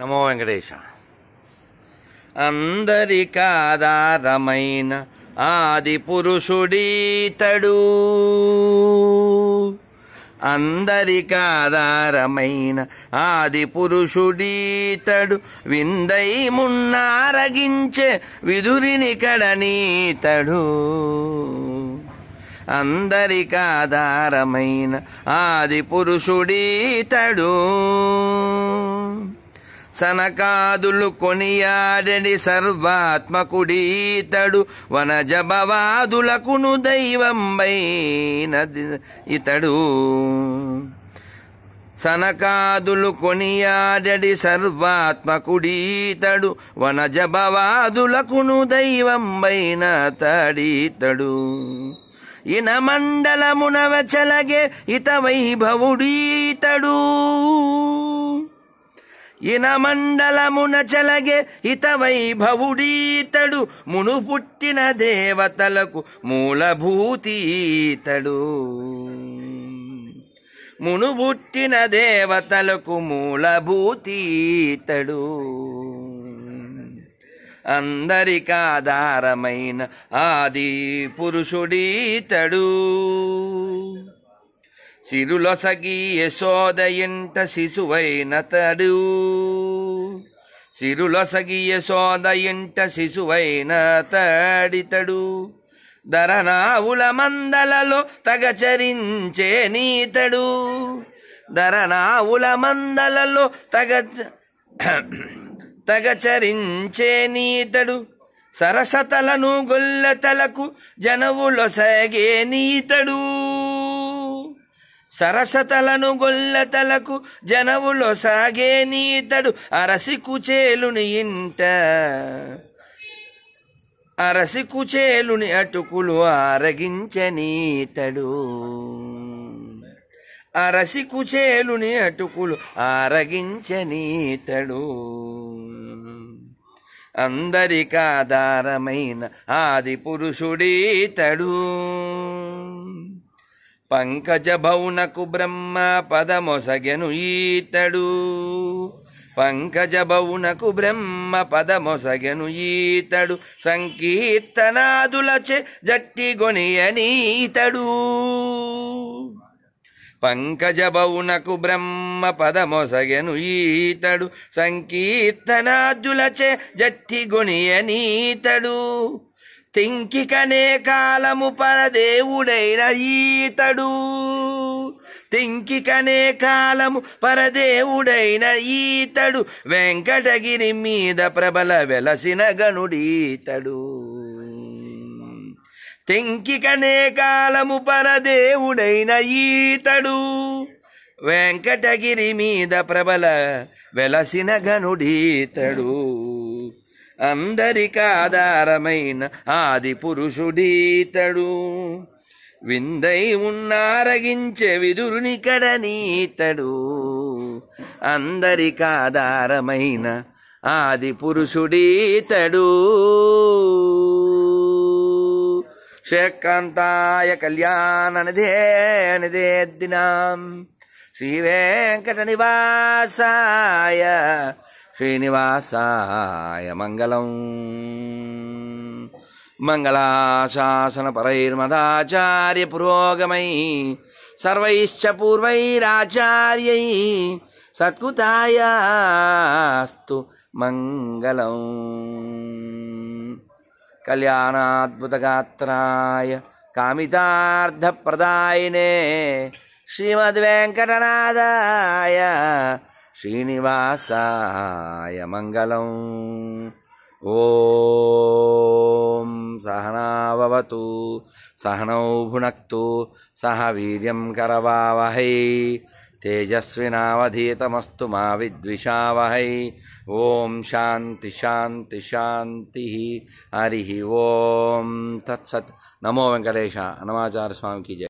నమో వెంకటేశ అందరికాధారమైన ఆది పురుషుడీతడు అందరికాధారమైన ఆది పురుషుడీతడు విందై మున్నారగించే విధురిని కడనీతడు అందరికాధారమైన ఆది పురుషుడీతడు సనకాదులు కొనియాడని సర్వాత్మకుడీతడు వనజభవాదులకును దైవంబైన ఇతడు సనకాదులు కొనియాడడి సర్వాత్మకుడీతడు వనజభవాదులకును దైవంబైన తడీతడు ఇన మండలమున వెచలగే ఇత వైభవుడీతడు ఇన ఇనమండలమున చెలగే హితవైభవుడీతడు మును పుట్టిన దేవతలకు మూలభూతీతడు మును పుట్టిన దేవతలకు మూలభూతీతడు అందరికాధారమైన ఆది పురుషుడీతడు సిరులొసగి యశోదయింట శిశువైనతడు సిరులొసగి యశోదయింట శిశువైన తడితడు ధరనావుల మందలలో తగచరించే నీతడు ధరనావుల మందలలో తగచ తగచరించే నీతడు సరసతలను గొల్లతలకు జనవులొసగే నీతడు సరసతలను గొల్లతలకు జనవులో సాగే నీతడు అరసి కుచేలుని ఇంట అరసి కుచేలుని అటుకులు ఆరగించనీతడు అరసి కుచేలుని అటుకులు ఆరగించనీతడు అందరికాధారమైన ఆది పురుషుడీతడు పంకజభౌనకు బ్రహ్మ పదమొసగెను ఈతడు పంకజభౌనకు బ్రహ్మ పదమొసగెను ఈతడు సంకీర్తనాదులచే జట్టిగొనియనీతడు పంకజభౌనకు బ్రహ్మ పదమొసగెను ఈతడు సంకీర్తనాదులచే జట్టిగొనియనీతడు తింకికనే కాలము పరదేవుడైన ఈతడు తింకికనే కాలము పరదేవుడైన ఈతడు వెంకటగిరి మీద ప్రబల వెలసిన గనుడీతడు తెంకికనే కాలము పరదేవుడైన ఈతడు వెంకటగిరి మీద ప్రబల వెలసిన గనుడీతడు అందరికి ఆధారమైన ఆది పురుషుడీతడు విందై ఉన్నారగించే విదురునికడనీతడు అందరికి ఆధారమైన ఆది పురుషుడీతడు శేఖాంతాయ కళ్యాణనిదేనిదేద్దినాం శ్రీవేంకట నివాసాయ श्रीनिवासाय मङ्गलम् मङ्गलाशासनपरैर्मदाचार्यपुरोगमै सर्वैश्च पूर्वैराचार्यै सत्कृतायस्तु मङ्गलं कल्याणाद्भुतगात्राय कामितार्थप्रदायिने श्रीमद्वेङ्कटनादाय श्रीनिवासाय मङ्गलम् ॐ सहनावतु सहनौ भुनक्तु सह वीर्यं करवावहै तेजस्विनावधीतमस्तु मा विद्विषावहै ॐ शान्ति शान्ति शान्तिः हरिः ॐ तत्सत् नमो वेङ्कटेश हनुमाचार्यस्वामी की जय